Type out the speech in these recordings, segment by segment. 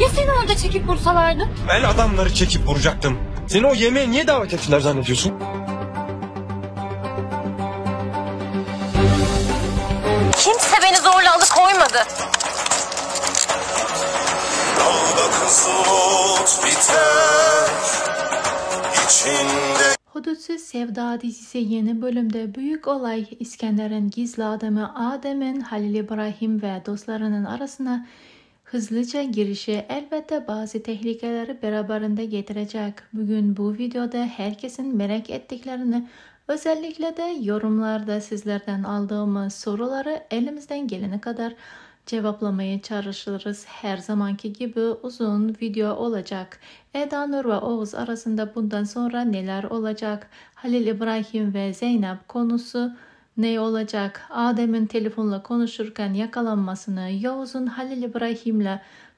Ya seni orada çekip vursalardı? Ben adamları çekip vuracaktım. Seni o yemeğe niye davet ettiler zannediyorsun? Kimse beni zorla alıkoymadı. Dağda kızıl biter içinde Hudutsuz Sevda dizisi yeni bölümde büyük olay İskender'in gizli adamı Adem'in Halil İbrahim ve dostlarının arasına Hızlıca girişi elbette bazı tehlikeleri beraberinde getirecek. Bugün bu videoda herkesin merak ettiklerini, özellikle de yorumlarda sizlerden aldığımız soruları elimizden gelene kadar cevaplamaya çalışırız. Her zamanki gibi uzun video olacak. Eda Nur ve Oğuz arasında bundan sonra neler olacak? Halil İbrahim ve Zeynep konusu ne olacak? Adem'in telefonla konuşurken yakalanmasını, Yavuz'un Halil İbrahim'le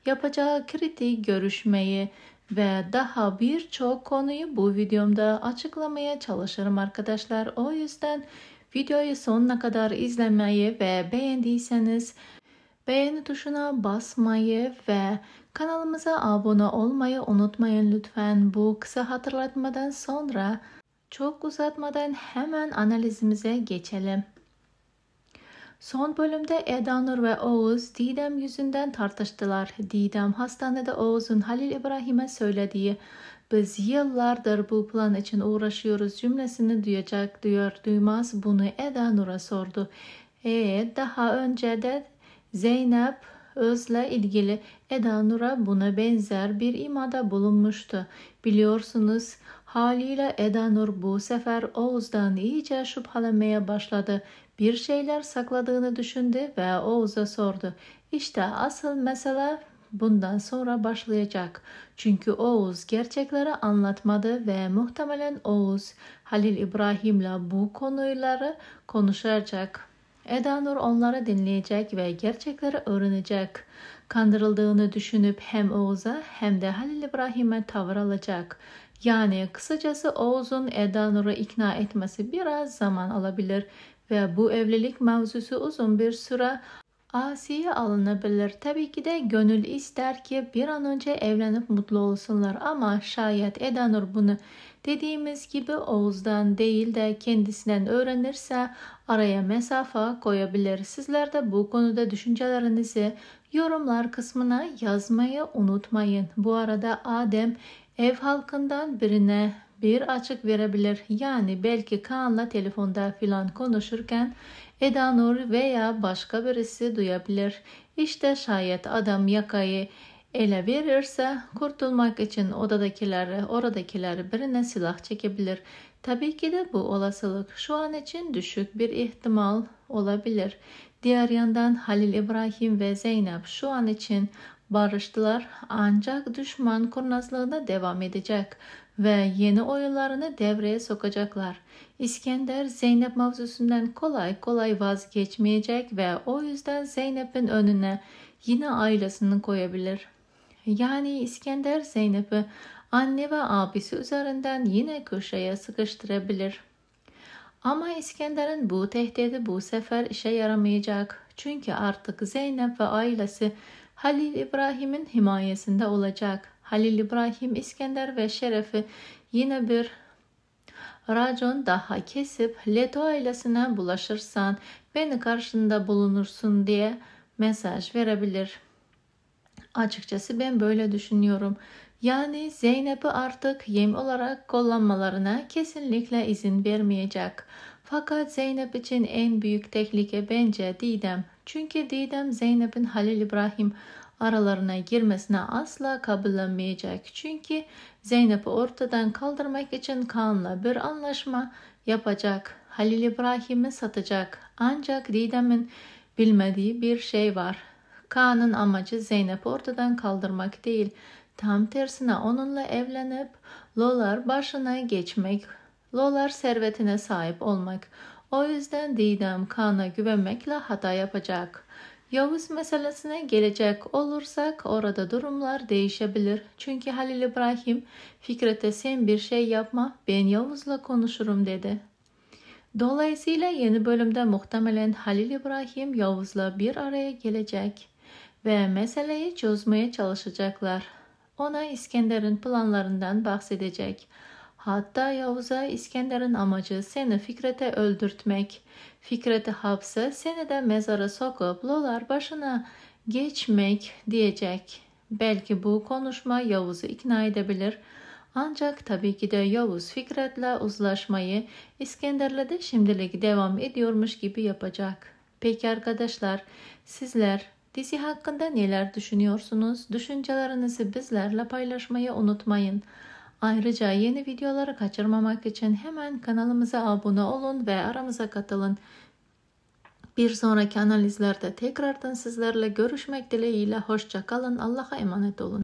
yapacağı kritik görüşmeyi ve daha birçok konuyu bu videomda açıklamaya çalışırım arkadaşlar. O yüzden videoyu sonuna kadar izlemeyi ve beğendiyseniz beğeni tuşuna basmayı ve kanalımıza abone olmayı unutmayın lütfen. Bu kısa hatırlatmadan sonra çok uzatmadan hemen analizimize geçelim. Son bölümde Edanur ve Oğuz Didem yüzünden tartıştılar. Didem hastanede Oğuz'un Halil İbrahim'e söylediği biz yıllardır bu plan için uğraşıyoruz cümlesini duyacak duyar duymaz bunu Edanur'a sordu. E daha önce de Zeynep Öz'le ilgili Edanur'a buna benzer bir imada bulunmuştu. Biliyorsunuz Haliyle Edanur bu sefer Oğuz'dan iyice şüphelenmeye başladı. Bir şeyler sakladığını düşündü ve Oğuz'a sordu. İşte asıl mesele bundan sonra başlayacak. Çünkü Oğuz gerçekleri anlatmadı ve muhtemelen Oğuz Halil İbrahim'le bu konuları konuşacak. Edanur onları dinleyecek ve gerçekleri öğrenecek. Kandırıldığını düşünüp hem Oğuz'a hem de Halil İbrahim'e tavır alacak. Yani kısacası Oğuz'un Eda ikna etmesi biraz zaman alabilir ve bu evlilik mevzusu uzun bir süre asiye alınabilir. Tabii ki de gönül ister ki bir an önce evlenip mutlu olsunlar ama şayet Edanur bunu dediğimiz gibi Oğuz'dan değil de kendisinden öğrenirse araya mesafe koyabilir. Sizler de bu konuda düşüncelerinizi yorumlar kısmına yazmayı unutmayın. Bu arada Adem Ev halkından birine bir açık verebilir. Yani belki Kaan'la telefonda filan konuşurken Eda Nur veya başka birisi duyabilir. İşte şayet adam yakayı ele verirse kurtulmak için odadakileri, oradakileri birine silah çekebilir. Tabii ki de bu olasılık şu an için düşük bir ihtimal olabilir. Diğer yandan Halil İbrahim ve Zeynep şu an için barıştılar ancak düşman kurnazlığına devam edecek ve yeni oyunlarını devreye sokacaklar. İskender Zeynep mavzusundan kolay kolay vazgeçmeyecek ve o yüzden Zeynep'in önüne yine ailesini koyabilir. Yani İskender Zeynep'i anne ve abisi üzerinden yine köşeye sıkıştırabilir. Ama İskender'in bu tehdidi bu sefer işe yaramayacak. Çünkü artık Zeynep ve ailesi Halil İbrahim'in himayesinde olacak. Halil İbrahim, İskender ve Şeref'i yine bir racon daha kesip Leto ailesine bulaşırsan beni karşında bulunursun diye mesaj verebilir. Açıkçası ben böyle düşünüyorum. Yani Zeynep'i artık yem olarak kullanmalarına kesinlikle izin vermeyecek. Fakat Zeynep için en büyük tehlike bence Didem. Çünkü Didem Zeynep'in Halil İbrahim aralarına girmesine asla kabullenmeyecek. Çünkü Zeynep'i ortadan kaldırmak için Kaan'la bir anlaşma yapacak. Halil İbrahim'i satacak. Ancak Didem'in bilmediği bir şey var. Kaan'ın amacı Zeynep'i ortadan kaldırmak değil. Tam tersine onunla evlenip Lolar başına geçmek Lolar servetine sahip olmak. O yüzden Didem Kaan'a güvenmekle hata yapacak. Yavuz meselesine gelecek olursak orada durumlar değişebilir. Çünkü Halil İbrahim Fikret'e sen bir şey yapma ben Yavuz'la konuşurum dedi. Dolayısıyla yeni bölümde muhtemelen Halil İbrahim Yavuz'la bir araya gelecek ve meseleyi çözmeye çalışacaklar. Ona İskender'in planlarından bahsedecek. Hatta Yavuz'a İskender'in amacı seni Fikret'e öldürtmek. Fikret'i hapse seni de mezara sokup lolar başına geçmek diyecek. Belki bu konuşma Yavuz'u ikna edebilir. Ancak tabii ki de Yavuz Fikret'le uzlaşmayı İskender'le de şimdilik devam ediyormuş gibi yapacak. Peki arkadaşlar sizler dizi hakkında neler düşünüyorsunuz? Düşüncelerinizi bizlerle paylaşmayı unutmayın. Ayrıca yeni videoları kaçırmamak için hemen kanalımıza abone olun ve aramıza katılın. Bir sonraki analizlerde tekrardan sizlerle görüşmek dileğiyle hoşça kalın. Allah'a emanet olun.